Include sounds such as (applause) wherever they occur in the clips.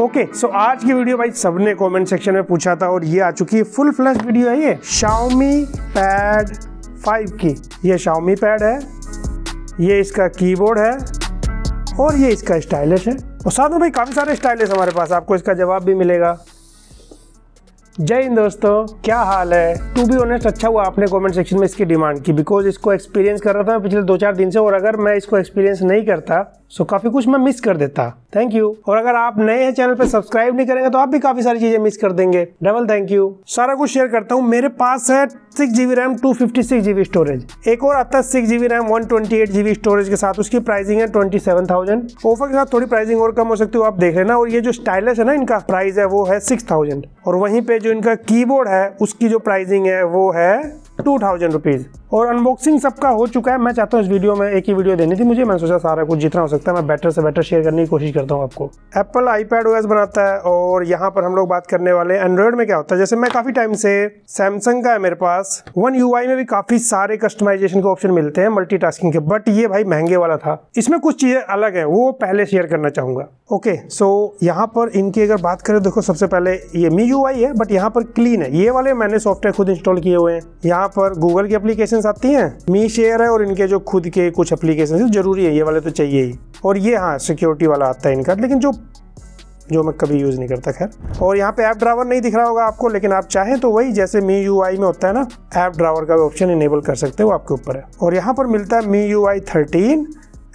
okay so आज की video भाई सबने कमेंट सेक्शन में पूछा था और ये आ चुकी है फुल फ्लैश वीडियो है ये शाओमी पैड 5 की ये शाओमी पैड है ये इसका कीबोर्ड है और ये इसका स्टाइलिश है और साथ में भाई काफ़ी सारे स्टाइलिश हमारे पास आपको इसका जवाब भी मिलेगा जय हिंद दोस्तों क्या हाल है टू बी ऑनेस्ट अच्छा हुआ आपने कमेंट सेक्शन में इसकी डिमांड की बिकॉज इसको एक्सपीरियंस कर रहा था पिछले दो चार दिन से और अगर मैं इसको एक्सपीरियंस नहीं करता सो काफ़ी कुछ मैं मिस कर देता थैंक यू और अगर आप नए हैं चैनल पर सब्सक्राइब नहीं करेंगे तो आप भी काफी सारी चीजें मिस कर देंगे डबल थैंक यू सारा कुछ शेयर करता हूँ मेरे पास है six GB RAM two fifty six GB storage एक और आता है six GB RAM one twenty eight GB storage के साथ उसकी प्राइसिंग है ट्वेंटी सेवन थाउजेंड ऑफर के साथ थोड़ी प्राइसिंग और कम हो सकती है आप देख लेना और ये जो स्टाइलस है ना इनका प्राइस है वो है सिक्स थाउजेंड और वहीं पे जो इनका कीबोर्ड है उसकी जो प्राइसिंग है वो है टू थाउजेंड रुपीज़ और अनबॉक्सिंग सबका हो चुका है मैं चाहता हूँ इस वीडियो में एक ही वीडियो देनी थी मुझे मैंने सोचा सारा कुछ जितना हो सकता है मैं बेटर से बेटर शेयर करने की कोशिश करता हूँ आपको एप्पल आईपैड ओएस बनाता है और यहाँ पर हम लोग बात करने वाले एंड्रॉयड में क्या होता है जैसे मैं काफ़ी टाइम से सैमसंग का है मेरे पास वन यू में भी काफ़ी सारे कस्टमाइजेशन के ऑप्शन मिलते हैं मल्टी के बट ये भाई महंगे वाला था इसमें कुछ चीज़ें अलग हैं वो पहले शेयर करना चाहूँगा ओके सो यहाँ पर इनकी अगर बात करें देखो सबसे पहले ये मी यू है बट यहाँ पर क्लीन है ये वाले मैंने सॉफ्टवेयर खुद इंस्टॉल किए हुए हैं यहाँ यहाँ पर गूगल की अप्लीकेशन आती हैं मी शेयर है और इनके जो खुद के कुछ एप्लीकेशन जरूरी है ये वाले तो चाहिए ही और ये हाँ सिक्योरिटी वाला आता है इनका लेकिन जो जो मैं कभी यूज़ नहीं करता खैर और यहाँ पे ऐप ड्रावर नहीं दिख रहा होगा आपको लेकिन आप चाहें तो वही जैसे मी यू में होता है ना ऐप ड्रावर का भी ऑप्शन इनेबल कर सकते हो आपके ऊपर है और यहाँ पर मिलता है MIUI thirteen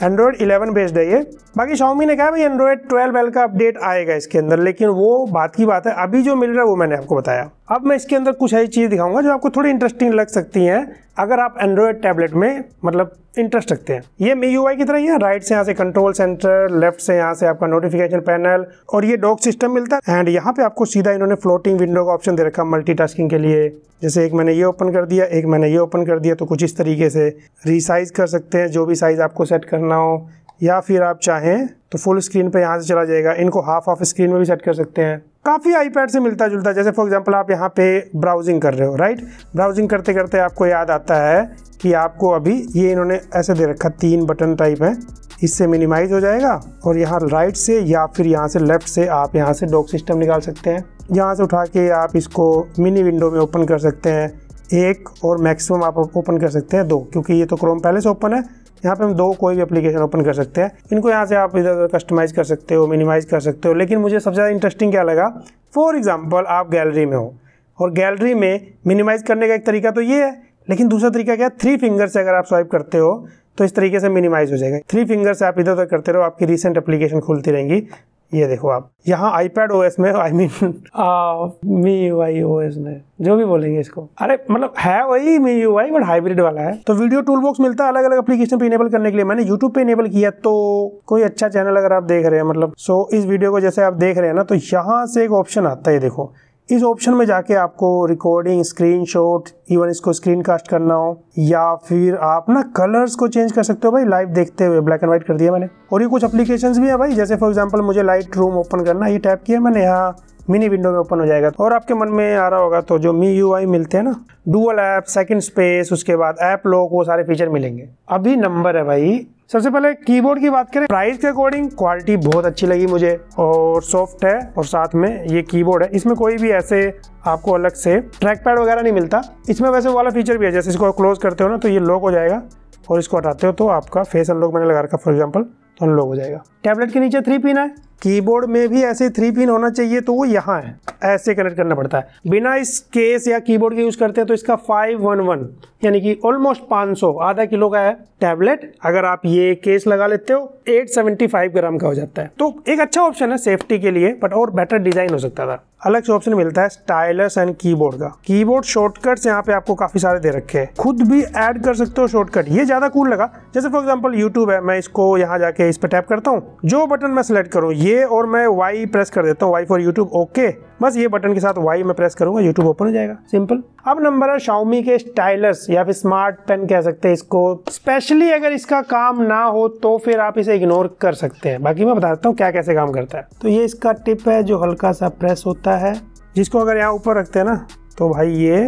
Android eleven based है ये बाकी शाओमी ने कहा भाई एंड्रॉयड ट्वेल्व एल का अपडेट आएगा इसके अंदर लेकिन वो बात की बात है अभी जो मिल रहा है वो मैंने आपको बताया अब मैं इसके अंदर कुछ ऐसी चीज़ दिखाऊंगा जो आपको थोड़ी इंटरेस्टिंग लग सकती हैं अगर आप एंड्रॉयड टैबलेट में मतलब इंटरेस्ट रखते हैं ये मी यू की तरह ही है राइट से यहाँ से कंट्रोल सेंटर लेफ्ट से यहाँ से आपका नोटिफिकेशन पैनल और ये डॉक सिस्टम मिलता है एंड यहाँ पे आपको सीधा इन्होंने फ्लोटिंग विंडो का ऑप्शन दे रखा टास्किंग के लिए जैसे एक मैंने ये ओपन कर दिया एक मैंने ये ओपन कर दिया तो कुछ इस तरीके से रिसाइज कर सकते हैं जो भी साइज आपको सेट करना हो या फिर आप चाहें तो फुल स्क्रीन पे यहाँ से चला जाएगा इनको हाफ ऑफ स्क्रीन में भी सेट कर सकते हैं काफ़ी आईपैड से मिलता जुलता जैसे फॉर एग्जांपल आप यहाँ पे ब्राउजिंग कर रहे हो राइट ब्राउजिंग करते करते आपको याद आता है कि आपको अभी ये इन्होंने ऐसे दे रखा तीन बटन टाइप है इससे मिनिमाइज हो जाएगा और यहाँ राइट से या फिर यहाँ से लेफ्ट से आप यहाँ से डॉक सिस्टम निकाल सकते हैं यहाँ से उठा के आप इसको मिनी विंडो में ओपन कर सकते हैं एक और मैक्सिमम आप ओपन कर सकते हैं दो क्योंकि ये तो क्रोम पहले से ओपन है यहाँ पे हम दो कोई भी एप्लीकेशन ओपन कर सकते हैं इनको यहाँ से आप इधर उधर कस्टमाइज कर सकते हो मिनिमाइज कर सकते हो लेकिन मुझे सबसे ज़्यादा इंटरेस्टिंग क्या लगा फॉर एग्जाम्पल आप गैलरी में हो और गैलरी में मिनिमाइज करने का एक तरीका तो ये है लेकिन दूसरा तरीका क्या है थ्री फिंगर से अगर आप स्वाइप करते हो तो इस तरीके से मिनिमाइज हो जाएगा थ्री फिंगर से आप इधर उधर करते रहो आपकी रिसेंट एप्लीकेशन खुलती रहेंगी ये देखो आप यहाँ आईपैड ओएस में I mean MIUI O S में जो भी बोलेंगे इसको अरे मतलब है वही MIUI but hybrid वाला है तो वीडियो टूल बॉक्स मिलता है अलग अलग एप्लीकेशन पे इनेबल करने के लिए मैंने यूट्यूब पे इनेबल किया तो कोई अच्छा चैनल अगर आप देख रहे हैं मतलब सो so, इस वीडियो को जैसे आप देख रहे हैं ना तो यहाँ से एक ऑप्शन आता है देखो इस ऑप्शन में जाके आपको रिकॉर्डिंग स्क्रीनशॉट इवन इसको स्क्रीन कास्ट करना हो या फिर आप ना कलर्स को चेंज कर सकते हो भाई लाइव देखते हुए ब्लैक एंड व्हाइट कर दिया मैंने और ये कुछ एप्लीकेशंस भी है भाई जैसे फॉर एग्जांपल मुझे लाइट रूम ओपन करना ये टैप किया मैंने यहाँ मिनी विंडो में ओपन हो जाएगा और आपके मन में आ रहा होगा तो जो मी यू आई मिलते हैं ना डुअल ऐप सेकंड स्पेस उसके बाद ऐप लॉक वो सारे फीचर मिलेंगे अभी नंबर है भाई सबसे पहले कीबोर्ड की बात करें प्राइस के अकॉर्डिंग क्वालिटी बहुत अच्छी लगी मुझे और सॉफ्ट है और साथ में ये कीबोर्ड है इसमें कोई भी ऐसे आपको अलग से ट्रैक पैड वगैरह नहीं मिलता इसमें वैसे वाला फीचर भी है जैसे इसको क्लोज करते हो ना तो ये लॉक हो जाएगा और इसको हटाते हो तो आपका फेस अनलॉक मैंने लगा रखा फॉर एग्जाम्पल तो अनलॉक हो जाएगा टैबलेट के नीचे थ्री पिन है कीबोर्ड में भी ऐसे थ्री पिन होना चाहिए तो वो यहाँ है ऐसे कनेक्ट करना पड़ता है बिना इस केस या कीबोर्ड के यूज़ करते हैं तो इसका 511 यानी कि ऑलमोस्ट 500 आधा किलो का है टैबलेट अगर आप ये केस लगा लेते हो 875 ग्राम का हो जाता है तो एक अच्छा ऑप्शन है सेफ्टी के लिए बट और बेटर डिजाइन हो सकता था अलग से ऑप्शन मिलता है स्टाइलस एंड कीबोर्ड का कीबोर्ड शॉर्टकट यहाँ पे आपको काफी सारे दे रखे हैं खुद भी ऐड कर सकते हो शॉर्टकट ये ज्यादा कूल लगा जैसे फॉर एग्जांपल यूट्यूब है मैं इसको यहाँ जाके इस पर टैप करता हूँ जो बटन मैं सिलेक्ट करूँ ये और मैं वाई प्रेस कर देता हूँ वाई फॉर यूट्यूब ओके बस ये बटन के साथ वाई मैं प्रेस करूंगा यूट्यूब ओपन हो जाएगा सिंपल अब नंबर है शाउमी के स्टाइलस या फिर स्मार्ट पेन कह सकते हैं इसको स्पेशली अगर इसका काम ना हो तो फिर आप इसे इग्नोर कर सकते हैं बाकी मैं बता देता हूँ क्या कैसे काम करता है तो ये इसका टिप है जो हल्का सा प्रेस होता है जिसको अगर यहाँ ऊपर रखते हैं ना तो भाई ये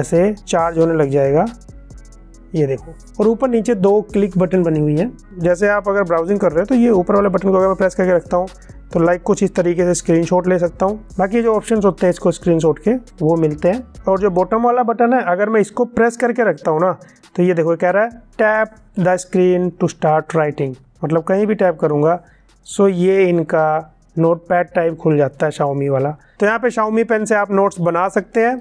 ऐसे चार्ज होने लग जाएगा ये देखो और ऊपर नीचे दो क्लिक बटन बनी हुई है जैसे आप अगर ब्राउजिंग कर रहे हो तो ये ऊपर वाले बटन को अगर मैं प्रेस करके रखता हूँ तो लाइक कुछ इस तरीके से स्क्रीनशॉट ले सकता हूँ बाकी जो ऑप्शंस होते हैं इसको स्क्रीनशॉट के वो मिलते हैं और जो बॉटम वाला बटन है अगर मैं इसको प्रेस करके रखता हूँ ना तो ये देखो कह रहा है tap the screen to start writing मतलब कहीं भी टैप करूँगा सो ये इनका नोट पैड टाइप खुल जाता है शाओमी वाला तो यहाँ पे शाओमी पेन से आप नोट्स बना सकते हैं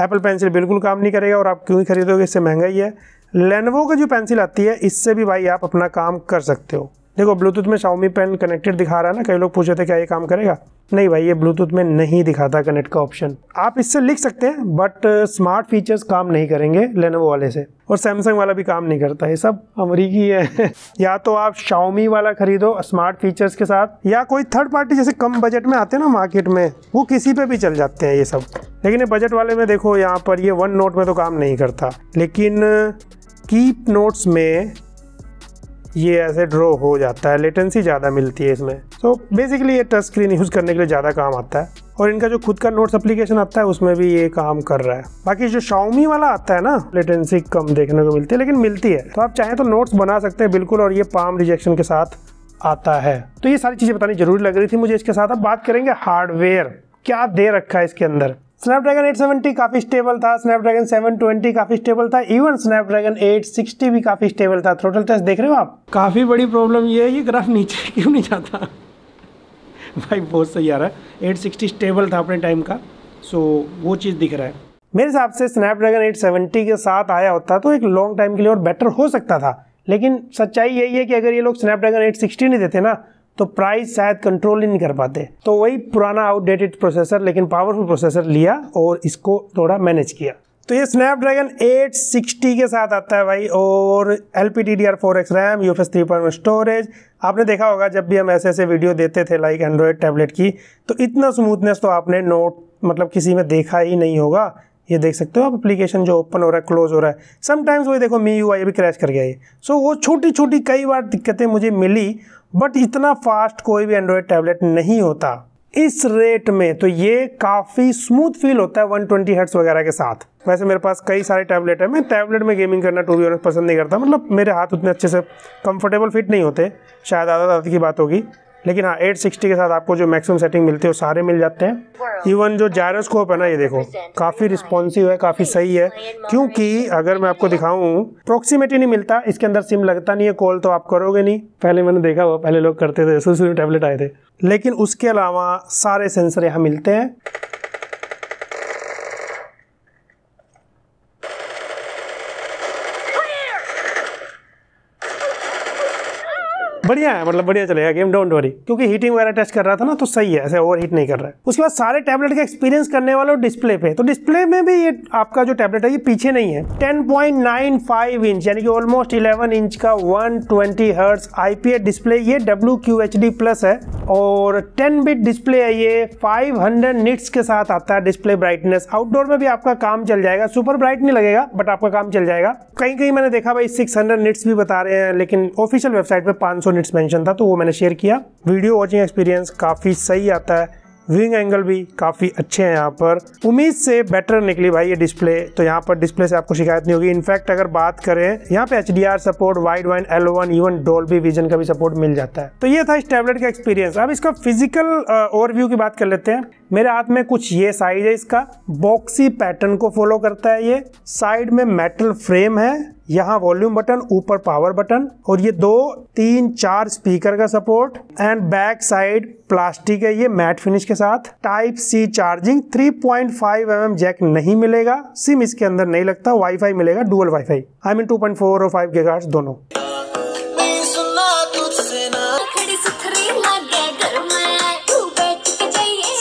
एप्पल पेंसिल बिल्कुल काम नहीं करेगा और आप क्यों ही खरीदोगे इससे महंगा ही है लेनवो का जो पेंसिल आती है इससे भी भाई आप अपना काम कर सकते हो देखो ब्लूटूथ में शाओमी पेन कनेक्टेड दिखा रहा है ना कई लोग पूछे थे क्या ये काम करेगा नहीं भाई ये ब्लूटूथ में नहीं दिखाता कनेक्ट का ऑप्शन आप इससे लिख सकते हैं बट स्मार्ट फीचर्स काम नहीं करेंगे लेनोवो वाले से और सैमसंग वाला भी काम नहीं करता ये सब अमरीकी है (laughs) या तो आप शाओमी वाला खरीदो स्मार्ट फीचर्स के साथ या कोई थर्ड पार्टी जैसे कम बजट में आते हैं ना मार्केट में वो किसी पे भी चल जाते हैं ये सब लेकिन ये बजट वाले में देखो यहाँ पर ये वन नोट में तो काम नहीं करता लेकिन कीप नोट्स में ये ऐसे ड्रॉ हो जाता है लेटेंसी ज़्यादा मिलती है इसमें सो so, बेसिकली ये टच स्क्रीन यूज़ करने के लिए ज़्यादा काम आता है और इनका जो खुद का नोट्स एप्लीकेशन आता है उसमें भी ये काम कर रहा है बाकी जो शाउमी वाला आता है ना लेटेंसी कम देखने को मिलती है लेकिन मिलती है तो आप चाहें तो नोट्स बना सकते हैं बिल्कुल और ये पाम रिजेक्शन के साथ आता है तो ये सारी चीज़ें बतानी जरूरी लग रही थी मुझे इसके साथ अब बात करेंगे हार्डवेयर क्या दे रखा है इसके अंदर स्नैपड्रैगन 870 काफ़ी स्टेबल था स्नैपड्रैगन 720 काफ़ी स्टेबल था इवन स्नैपड्रैगन 860 भी काफ़ी स्टेबल था थ्रोटल टेस्ट देख रहे हो आप काफ़ी बड़ी प्रॉब्लम ये है ये ग्राफ नीचे (laughs) क्यों नहीं जाता भाई बहुत सही आ रहा है 860 स्टेबल था अपने टाइम का सो वो चीज़ दिख रहा है मेरे हिसाब से स्नैपड्रैगन एट के साथ आया होता तो एक लॉन्ग टाइम के लिए और बेटर हो सकता था लेकिन सच्चाई यही है कि अगर ये लोग स्नैपड्रैगन एट नहीं देते ना तो प्राइस शायद कंट्रोल ही नहीं कर पाते तो वही पुराना आउटडेटेड प्रोसेसर लेकिन पावरफुल प्रोसेसर लिया और इसको थोड़ा मैनेज किया तो ये स्नैपड्रैगन 860 के साथ आता है भाई और L P D D R four X RAM U F S three point storage आपने देखा होगा जब भी हम ऐसे ऐसे वीडियो देते थे लाइक एंड्रॉयड टैबलेट की तो इतना स्मूथनेस तो आपने नोट मतलब किसी में देखा ही नहीं होगा ये देख सकते हो आप एप्लीकेशन जो ओपन हो रहा है क्लोज हो रहा है समटाइम्स वही देखो मी यू आई भी क्रैश कर गया ये सो वो छोटी छोटी कई बार दिक्कतें मुझे मिली बट इतना फास्ट कोई भी एंड्रॉयड टैबलेट नहीं होता इस रेट में तो ये काफ़ी स्मूथ फील होता है 120 ट्वेंटी वगैरह के साथ वैसे मेरे पास कई सारे टैबलेट है मैं टैबलेट में गेमिंग करना टू बी पसंद नहीं करता मतलब मेरे हाथ उतने अच्छे से कंफर्टेबल फिट नहीं होते शायद आदत आदत की बात होगी लेकिन हाँ 860 के साथ आपको जो मैक्सिमम सेटिंग मिलती है वो सारे मिल जाते हैं इवन जो जायरोस्कोप है ना ये देखो काफ़ी रिस्पॉन्सिव है काफ़ी सही है क्योंकि अगर मैं आपको दिखाऊं प्रोक्सीमेटी नहीं मिलता इसके अंदर सिम लगता नहीं है कॉल तो आप करोगे नहीं पहले मैंने देखा हुआ पहले लोग करते थे टैबलेट आए थे लेकिन उसके अलावा सारे सेंसर यहाँ मिलते हैं बढ़िया है मतलब बढ़िया चलेगा गेम डोंट वरी क्योंकि हीटिंग वगैरह टेस्ट कर रहा था ना तो सही है ऐसे ओवर हीट नहीं कर रहा है उसके बाद सारे टैबलेट का एक्सपीरियंस करने वाले डिस्प्ले पे तो डिस्प्ले में भी ये आपका जो टैबलेट है ये पीछे नहीं है 10.95 इंच यानी कि ऑलमोस्ट इलेवन इंच का one twenty hertz IPS display ये W Q H D plus है और टेन बिट डिस्प्ले है ये फाइव हंड्रेड निट्स के साथ आता है डिस्प्ले ब्राइटनेस आउटडोर में भी आपका काम चल जाएगा सुपर ब्राइट नहीं लगेगा बट आपका काम चल जाएगा कहीं कहीं मैंने देखा भाई सिक्स हंड्रेड निट्स भी बता रहे हैं लेकिन ऑफिशियल वेबसाइट पे पांच सौ यूनिट्स मेंशन था तो वो मैंने शेयर किया वीडियो वॉचिंग एक्सपीरियंस काफ़ी सही आता है विंग एंगल भी काफ़ी अच्छे हैं यहाँ पर उम्मीद से बेटर निकली भाई ये डिस्प्ले तो यहाँ पर डिस्प्ले से आपको शिकायत नहीं होगी इनफैक्ट अगर बात करें यहाँ पे H support Widevine L one even Dolby vision का भी सपोर्ट मिल जाता है तो ये था इस टैबलेट का एक्सपीरियंस अब इसका फिजिकल ओवरव्यू uh, की बात कर लेते हैं मेरे हाथ में कुछ ये साइज है इसका बॉक्सी पैटर्न को फॉलो करता है ये साइड में मेटल फ्रेम है यहाँ वॉल्यूम बटन ऊपर पावर बटन और ये दो तीन चार स्पीकर का support and back side plastic है ये मैट फिनिश के साथ type C charging 3.5 point mm jack नहीं मिलेगा सिम इसके अंदर नहीं लगता वाईफाई मिलेगा डुअल वाईफाई आई मीन 2.4 और 5 फाइव दोनों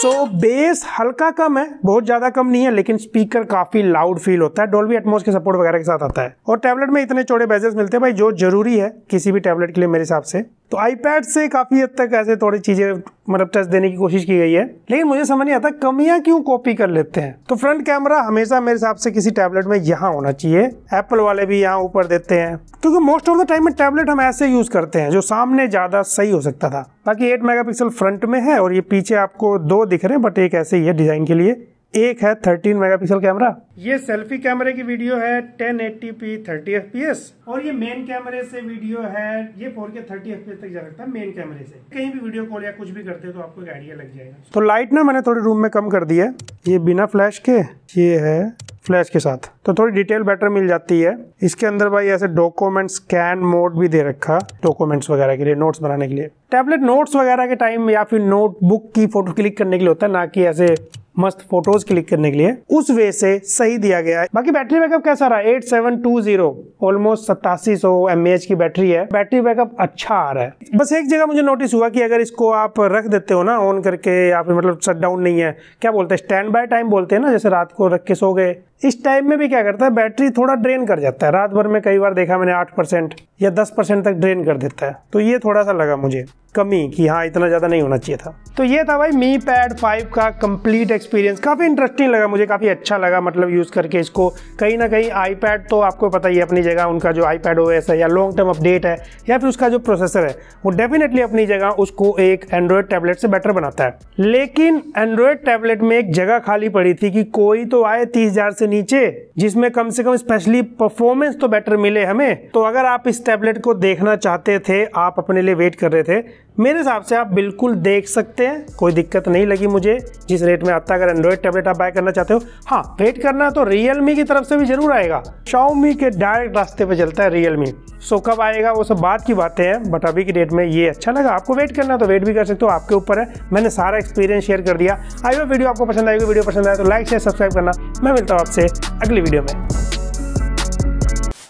सो बेस हल्का कम है बहुत ज़्यादा कम नहीं है लेकिन स्पीकर काफ़ी लाउड फील होता है डोलवी एटमोस के सपोर्ट वगैरह के साथ आता है और टैबलेट में इतने चौड़े बेजेस मिलते हैं भाई जो जरूरी है किसी भी टैबलेट के लिए मेरे हिसाब से तो आईपैड से काफ़ी हद तक ऐसे थोड़ी चीज़ें मतलब टच देने की कोशिश की गई है लेकिन मुझे समझ नहीं आता कमियां क्यों कॉपी कर लेते हैं तो फ्रंट कैमरा हमेशा मेरे हिसाब से किसी टैबलेट में यहाँ होना चाहिए एप्पल वाले भी यहाँ ऊपर देते हैं क्योंकि मोस्ट ऑफ द टाइम में टैबलेट हम ऐसे यूज़ करते हैं जो सामने ज़्यादा सही हो सकता था बाकी एट मेगा फ्रंट में है और ये पीछे आपको दो दिख रहे हैं बट एक ऐसे ही है डिज़ाइन के लिए एक है 13 मेगापिक्सल कैमरा ये सेल्फी कैमरे की वीडियो है 1080p 30fps और ये मेन कैमरे से वीडियो है ये 4K 30 fps तक जा सकता है मेन कैमरे से कहीं भी वीडियो कॉल या कुछ भी करते हो तो आपको एक आइडिया लग जाएगा तो लाइट ना मैंने थोड़ी रूम में कम कर दी है ये बिना फ्लैश के ये है फ्लैश के साथ तो थोड़ी डिटेल बेटर मिल जाती है इसके अंदर भाई ऐसे डॉक्यूमेंट स्कैन मोड भी दे रखा डॉक्यूमेंट्स वगैरह के लिए नोट्स बनाने के लिए टैबलेट नोट्स वगैरह के टाइम या फिर नोटबुक की फोटो क्लिक करने के लिए होता है ना कि ऐसे मस्त फोटोज क्लिक करने के लिए उस वे से सही दिया गया है बाकी बैटरी बैकअप कैसा रहा eight seven two zero almost सतासी सौ एम की बैटरी है बैटरी बैकअप अच्छा आ रहा है बस एक जगह मुझे नोटिस हुआ कि अगर इसको आप रख देते हो ना ऑन करके या फिर मतलब शट डाउन नहीं है क्या बोलते हैं स्टैंड बाय टाइम बोलते हैं ना जैसे रात को रख के सो गए इस टाइम में भी क्या करता है बैटरी थोड़ा ड्रेन कर जाता है रात भर में कई बार देखा मैंने आठ परसेंट या दस परसेंट तक ड्रेन कर देता है तो ये थोड़ा सा लगा मुझे कमी कि हाँ इतना ज़्यादा नहीं होना चाहिए था तो ये था भाई मी पैड फाइव का कंप्लीट एक्सपीरियंस काफ़ी इंटरेस्टिंग लगा मुझे काफ़ी अच्छा लगा मतलब यूज़ करके इसको कहीं ना कहीं आई तो आपको पता ही है अपनी जगह उनका जो आई पैड है या लॉन्ग टर्म अपडेट है या फिर उसका जो प्रोसेसर है वो डेफिनेटली अपनी जगह उसको एक एंड्रॉयड टैबलेट से बेटर बनाता है लेकिन एंड्रॉयड टैबलेट में एक जगह खाली पड़ी थी कि कोई तो आए तीस से नीचे जिसमें कम से कम स्पेशली परफॉर्मेंस तो बेटर मिले हमें तो अगर आप इस टैबलेट को देखना चाहते थे आप अपने लिए वेट कर रहे थे मेरे हिसाब से आप बिल्कुल देख सकते हैं कोई दिक्कत नहीं लगी मुझे जिस रेट में आता है अगर एंड्रॉयड टैबलेट आप बाय करना चाहते हो हाँ वेट करना तो रियलमी की तरफ से भी जरूर आएगा शाओमी के डायरेक्ट रास्ते पर चलता है रियलमी सो कब आएगा वो सब बात की बातें हैं बट अभी की डेट में ये अच्छा लगा आपको वेट करना तो वेट भी कर सकते हो आपके ऊपर है मैंने सारा एक्सपीरियंस शेयर कर दिया आई वीडियो आपको पसंद आएगी वीडियो पसंद आए तो लाइक शेयर सब्सक्राइब करना मैं मिलता हूँ आपसे अगली वीडियो में